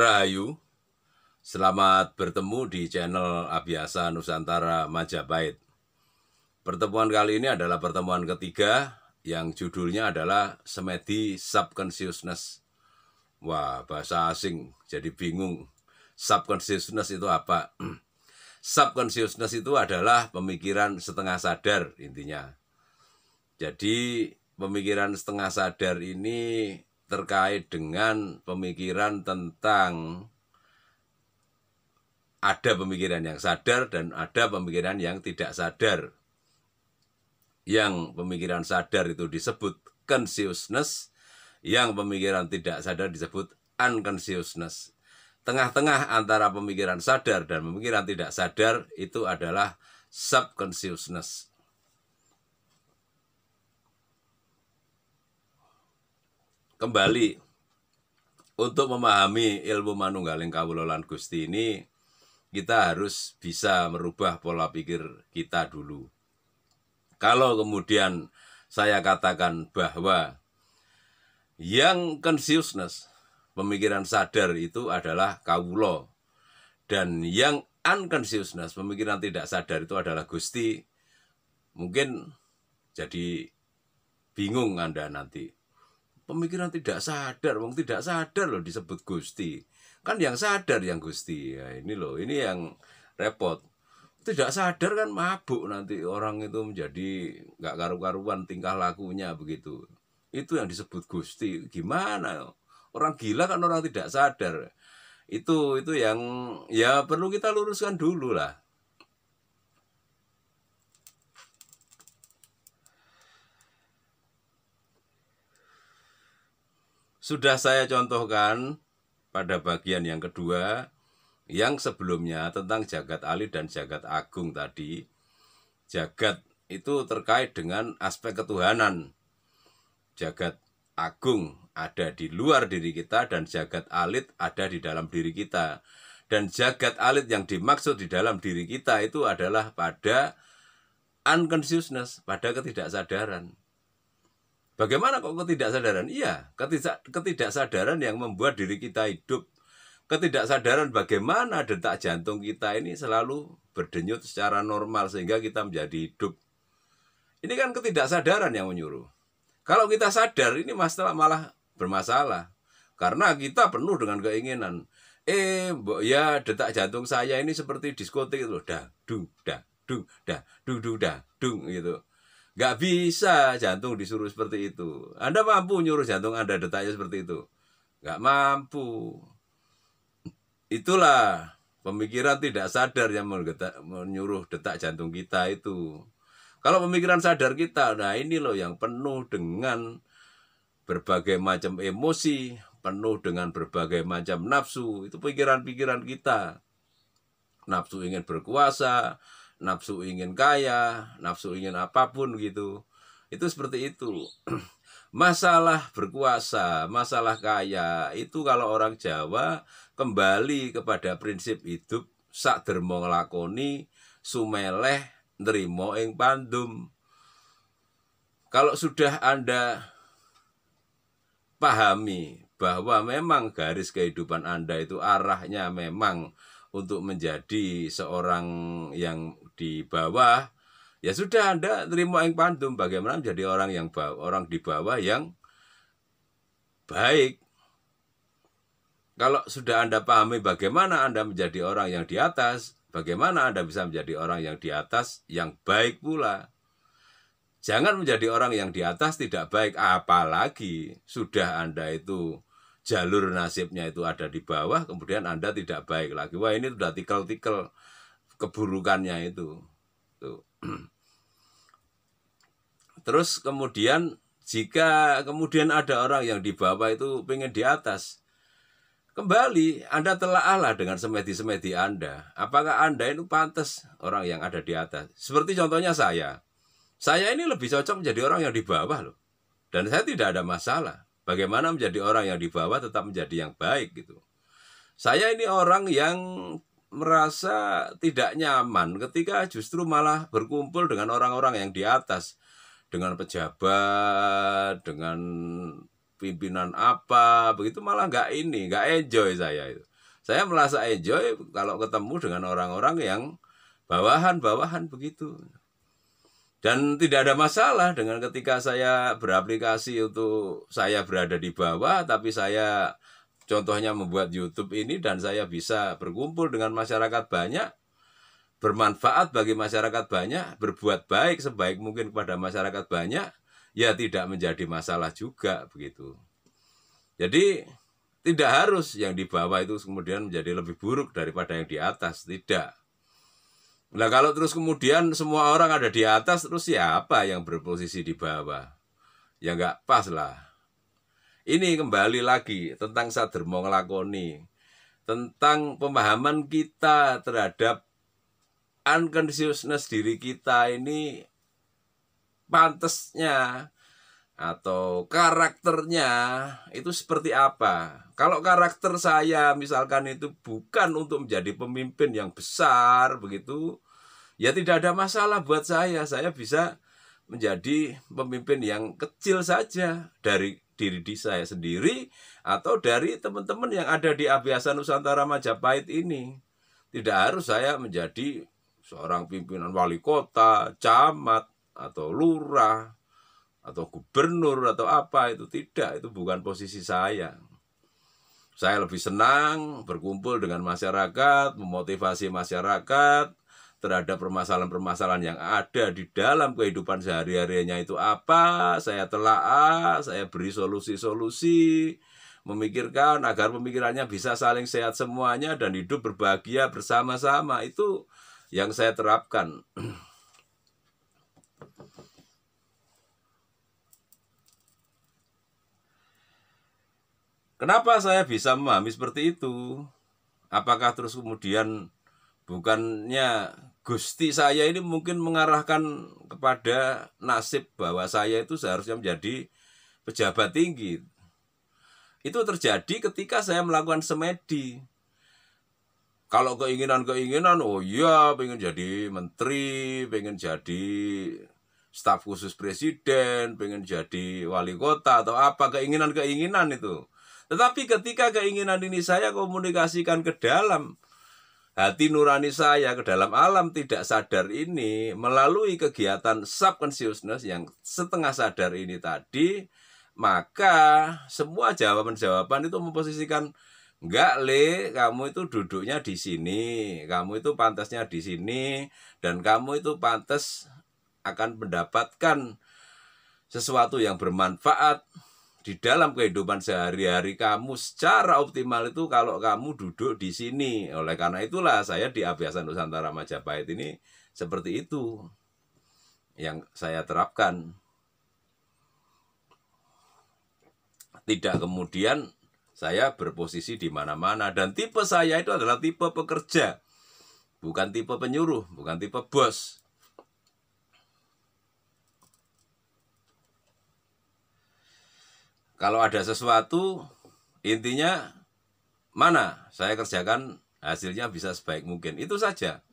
Rahayu. Selamat bertemu di channel Abiasa Nusantara Majapahit. Pertemuan kali ini adalah pertemuan ketiga yang judulnya adalah Semedi Subconsciousness. Wah, bahasa asing jadi bingung. Subconsciousness itu apa? Subconsciousness itu adalah pemikiran setengah sadar intinya. Jadi pemikiran setengah sadar ini terkait dengan pemikiran tentang ada pemikiran yang sadar dan ada pemikiran yang tidak sadar. Yang pemikiran sadar itu disebut consciousness, yang pemikiran tidak sadar disebut unconsciousness. Tengah-tengah antara pemikiran sadar dan pemikiran tidak sadar itu adalah subconsciousness kembali untuk memahami ilmu manunggaling kawulolan Gusti ini kita harus bisa merubah pola pikir kita dulu. Kalau kemudian saya katakan bahwa yang consciousness, pemikiran sadar itu adalah kawulo. Dan yang unconsciousness, pemikiran tidak sadar itu adalah Gusti. Mungkin jadi bingung Anda nanti. Pemikiran tidak sadar, wong tidak sadar loh disebut Gusti. Kan yang sadar yang Gusti. Ya, ini loh, ini yang repot. Tidak sadar kan mabuk nanti orang itu menjadi nggak karu-karuan tingkah lakunya begitu. Itu yang disebut Gusti. Gimana? Orang gila kan orang tidak sadar. Itu itu yang ya perlu kita luruskan dulu lah. Sudah saya contohkan pada bagian yang kedua yang sebelumnya tentang jagat alit dan jagat agung tadi. Jagat itu terkait dengan aspek ketuhanan. Jagat agung ada di luar diri kita dan jagat alit ada di dalam diri kita. Dan jagat alit yang dimaksud di dalam diri kita itu adalah pada unconsciousness, pada ketidaksadaran. Bagaimana kok ketidaksadaran? Iya, ketidak, ketidaksadaran yang membuat diri kita hidup. Ketidaksadaran bagaimana detak jantung kita ini selalu berdenyut secara normal sehingga kita menjadi hidup. Ini kan ketidaksadaran yang menyuruh. Kalau kita sadar ini masalah malah bermasalah. Karena kita penuh dengan keinginan. Eh, mbok ya detak jantung saya ini seperti diskotik itu, dah, dung, dah, dung, dah, dung, dung, dah, dung gitu. Nggak bisa jantung disuruh seperti itu. Anda mampu nyuruh jantung Anda detaknya seperti itu? Nggak mampu. Itulah pemikiran tidak sadar yang menyuruh detak jantung kita itu. Kalau pemikiran sadar kita, nah ini loh yang penuh dengan berbagai macam emosi, penuh dengan berbagai macam nafsu. Itu pikiran-pikiran kita. Nafsu ingin berkuasa, nafsu ingin kaya, nafsu ingin apapun gitu. Itu seperti itu. Masalah berkuasa, masalah kaya itu kalau orang Jawa kembali kepada prinsip hidup sak dermo nglakoni sumeleh nerimo ing pandum. Kalau sudah Anda pahami bahwa memang garis kehidupan Anda itu arahnya memang untuk menjadi seorang yang di bawah ya sudah anda terima yang pantum bagaimana menjadi orang yang bawah, orang di bawah yang baik kalau sudah anda pahami bagaimana anda menjadi orang yang di atas bagaimana anda bisa menjadi orang yang di atas yang baik pula jangan menjadi orang yang di atas tidak baik apalagi sudah anda itu jalur nasibnya itu ada di bawah, kemudian Anda tidak baik lagi. Wah ini sudah tikel-tikel keburukannya itu. Tuh. Terus kemudian jika kemudian ada orang yang di bawah itu pengen di atas, kembali Anda telah alah dengan semedi-semedi Anda. Apakah Anda itu pantas orang yang ada di atas? Seperti contohnya saya. Saya ini lebih cocok menjadi orang yang di bawah loh. Dan saya tidak ada masalah. Bagaimana menjadi orang yang di bawah tetap menjadi yang baik gitu. Saya ini orang yang merasa tidak nyaman ketika justru malah berkumpul dengan orang-orang yang di atas, dengan pejabat, dengan pimpinan apa, begitu malah nggak ini, nggak enjoy saya itu. Saya merasa enjoy kalau ketemu dengan orang-orang yang bawahan-bawahan begitu. Dan tidak ada masalah dengan ketika saya beraplikasi untuk saya berada di bawah, tapi saya contohnya membuat YouTube ini dan saya bisa berkumpul dengan masyarakat banyak, bermanfaat bagi masyarakat banyak, berbuat baik sebaik mungkin kepada masyarakat banyak, ya tidak menjadi masalah juga begitu. Jadi tidak harus yang di bawah itu kemudian menjadi lebih buruk daripada yang di atas, tidak. Nah kalau terus kemudian semua orang ada di atas, terus siapa yang berposisi di bawah? Ya nggak pas lah. Ini kembali lagi tentang sadermo ngelakoni. Tentang pemahaman kita terhadap unconsciousness diri kita ini pantasnya atau karakternya itu seperti apa. Kalau karakter saya misalkan itu bukan untuk menjadi pemimpin yang besar begitu, ya tidak ada masalah buat saya. Saya bisa menjadi pemimpin yang kecil saja dari diri di saya sendiri atau dari teman-teman yang ada di Abiasa Nusantara Majapahit ini. Tidak harus saya menjadi seorang pimpinan wali kota, camat, atau lurah, atau gubernur atau apa itu tidak itu bukan posisi saya saya lebih senang berkumpul dengan masyarakat memotivasi masyarakat terhadap permasalahan-permasalahan yang ada di dalam kehidupan sehari-harinya itu apa saya telaah saya beri solusi-solusi memikirkan agar pemikirannya bisa saling sehat semuanya dan hidup berbahagia bersama-sama itu yang saya terapkan Kenapa saya bisa memahami seperti itu? Apakah terus kemudian bukannya Gusti saya ini mungkin mengarahkan kepada nasib bahwa saya itu seharusnya menjadi pejabat tinggi. Itu terjadi ketika saya melakukan semedi. Kalau keinginan-keinginan, oh iya, pengen jadi menteri, pengen jadi staf khusus presiden, pengen jadi wali kota atau apa keinginan-keinginan itu. Tetapi ketika keinginan ini saya komunikasikan ke dalam hati nurani saya ke dalam alam tidak sadar ini melalui kegiatan subconsciousness yang setengah sadar ini tadi maka semua jawaban-jawaban itu memposisikan Enggak le, kamu itu duduknya di sini, kamu itu pantasnya di sini, dan kamu itu pantas akan mendapatkan sesuatu yang bermanfaat di dalam kehidupan sehari-hari kamu secara optimal itu kalau kamu duduk di sini. Oleh karena itulah saya di Abiasan Nusantara Majapahit ini seperti itu yang saya terapkan. Tidak kemudian saya berposisi di mana-mana dan tipe saya itu adalah tipe pekerja. Bukan tipe penyuruh, bukan tipe bos. kalau ada sesuatu intinya mana saya kerjakan hasilnya bisa sebaik mungkin itu saja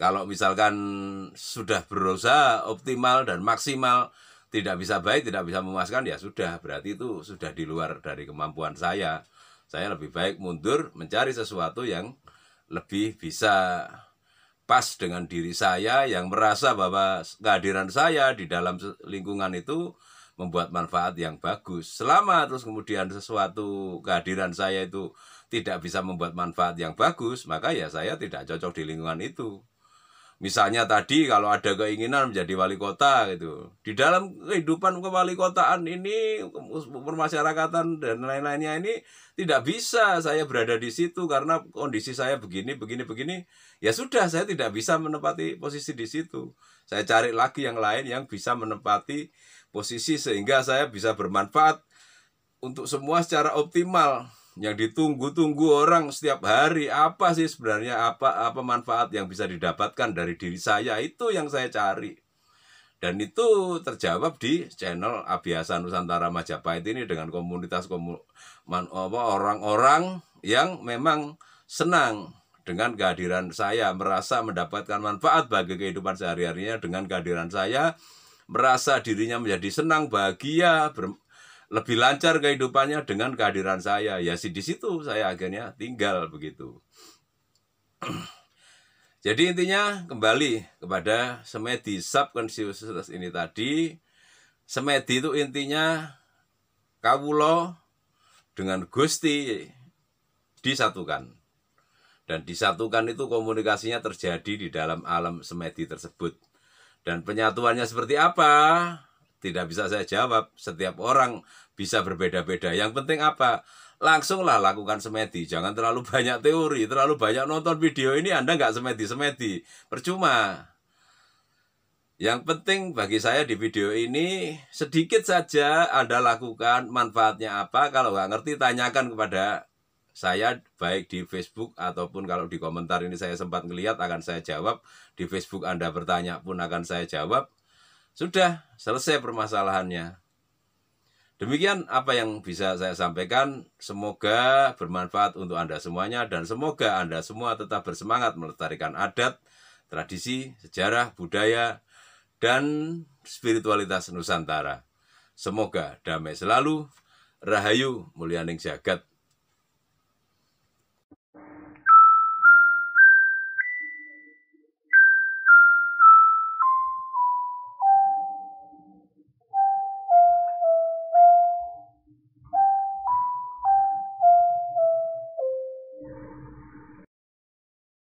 kalau misalkan sudah berusaha optimal dan maksimal tidak bisa baik tidak bisa memuaskan ya sudah berarti itu sudah di luar dari kemampuan saya saya lebih baik mundur mencari sesuatu yang lebih bisa pas dengan diri saya yang merasa bahwa kehadiran saya di dalam lingkungan itu membuat manfaat yang bagus. Selama terus kemudian sesuatu kehadiran saya itu tidak bisa membuat manfaat yang bagus, maka ya saya tidak cocok di lingkungan itu. Misalnya tadi kalau ada keinginan menjadi wali kota gitu. Di dalam kehidupan kewali kotaan ini, permasyarakatan dan lain-lainnya ini tidak bisa saya berada di situ karena kondisi saya begini, begini, begini. Ya sudah, saya tidak bisa menempati posisi di situ. Saya cari lagi yang lain yang bisa menempati posisi sehingga saya bisa bermanfaat untuk semua secara optimal yang ditunggu-tunggu orang setiap hari apa sih sebenarnya apa apa manfaat yang bisa didapatkan dari diri saya itu yang saya cari dan itu terjawab di channel Abiasa Nusantara Majapahit ini dengan komunitas orang-orang yang memang senang dengan kehadiran saya merasa mendapatkan manfaat bagi kehidupan sehari-harinya dengan kehadiran saya merasa dirinya menjadi senang, bahagia, lebih lancar kehidupannya dengan kehadiran saya. Ya sih di situ saya akhirnya tinggal begitu. Jadi intinya kembali kepada semedi subconsciousness ini tadi. Semedi itu intinya kawulo dengan gusti disatukan. Dan disatukan itu komunikasinya terjadi di dalam alam semedi tersebut. Dan penyatuannya seperti apa? Tidak bisa saya jawab. Setiap orang bisa berbeda-beda. Yang penting apa? Langsunglah lakukan semedi. Jangan terlalu banyak teori, terlalu banyak nonton video ini Anda nggak semedi-semedi. Percuma. Yang penting bagi saya di video ini sedikit saja Anda lakukan manfaatnya apa. Kalau nggak ngerti tanyakan kepada saya baik di Facebook ataupun kalau di komentar ini saya sempat ngelihat akan saya jawab di Facebook Anda bertanya pun akan saya jawab sudah selesai permasalahannya demikian apa yang bisa saya sampaikan semoga bermanfaat untuk Anda semuanya dan semoga Anda semua tetap bersemangat melestarikan adat tradisi sejarah budaya dan spiritualitas Nusantara. Semoga damai selalu, rahayu mulyaning jagat.